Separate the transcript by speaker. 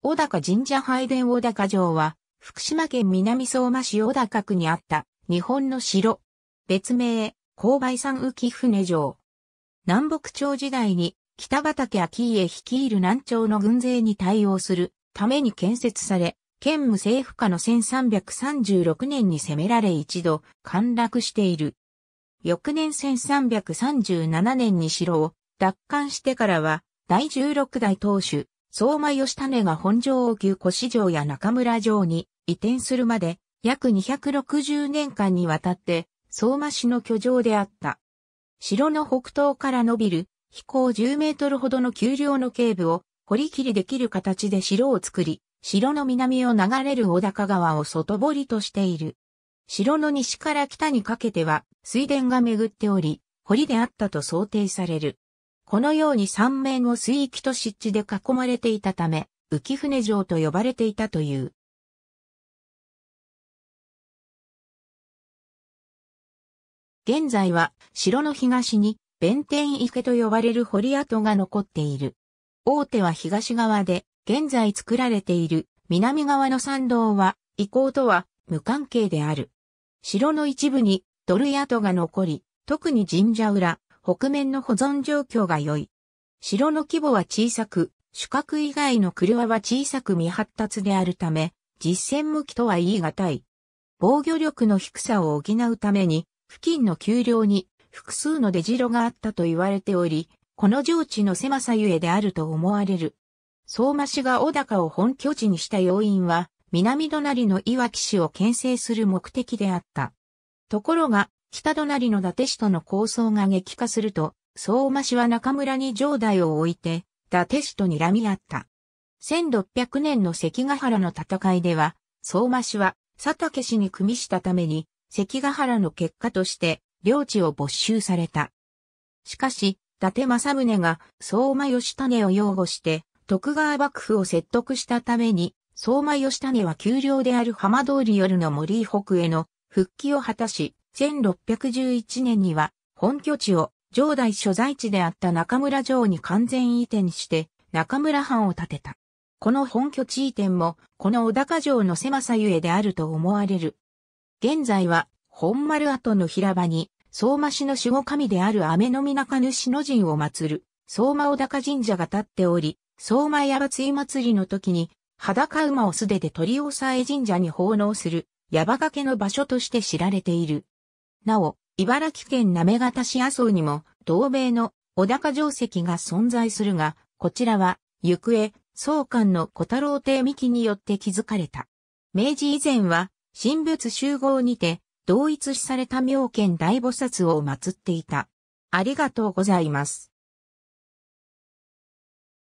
Speaker 1: 小高神社拝殿小高城は、福島県南相馬市小高区にあった日本の城。別名、勾配山浮船城。南北朝時代に北畠秋家率いる南朝の軍勢に対応するために建設され、県務政府下の1336年に攻められ一度陥落している。翌年1337年に城を奪還してからは第16代当主相馬義種が本城王宮古城や中村城に移転するまで約260年間にわたって相馬市の居城であった。城の北東から伸びる飛行10メートルほどの丘陵の頸部を掘り切りできる形で城を作り、城の南を流れる小高川を外堀としている。城の西から北にかけては水田が巡っており、堀であったと想定される。このように三面を水域と湿地で囲まれていたため、浮船城と呼ばれていたという。現在は城の東に弁天池と呼ばれる堀跡が残っている。大手は東側で、現在作られている南側の参道は遺構とは無関係である。城の一部にドル跡が残り、特に神社裏、北面の保存状況が良い。城の規模は小さく、主角以外の車は小さく未発達であるため、実戦向きとは言い難い。防御力の低さを補うために、付近の丘陵に複数の出城があったと言われており、この上地の狭さゆえであると思われる。相馬市が小高を本拠地にした要因は、南隣の岩わ市を牽制する目的であった。ところが、北隣の伊達氏との抗争が激化すると、相馬氏は中村に城代を置いて、伊達氏と睨み合った。1600年の関ヶ原の戦いでは、相馬氏は佐竹氏に組みしたために、関ヶ原の結果として、領地を没収された。しかし、伊達政宗が相馬義種を擁護して、徳川幕府を説得したために、相馬義種は丘陵である浜通り夜の森北への復帰を果たし、1611年には本拠地を城代所在地であった中村城に完全移転して中村藩を建てた。この本拠地移転もこの小高城の狭さゆえであると思われる。現在は本丸跡の平場に相馬市の守護神である雨の中主の神を祀る相馬小高神社が建っており、相馬矢祭祭りの時に裸馬を素手で取り押さえ神社に奉納する矢場掛けの場所として知られている。なお、茨城県がた市麻生にも、同米の小高城跡が存在するが、こちらは、行方、総監の小太郎帝幹によって築かれた。明治以前は、神仏集合にて、同一視された妙見大菩薩を祀っていた。ありがとうございます。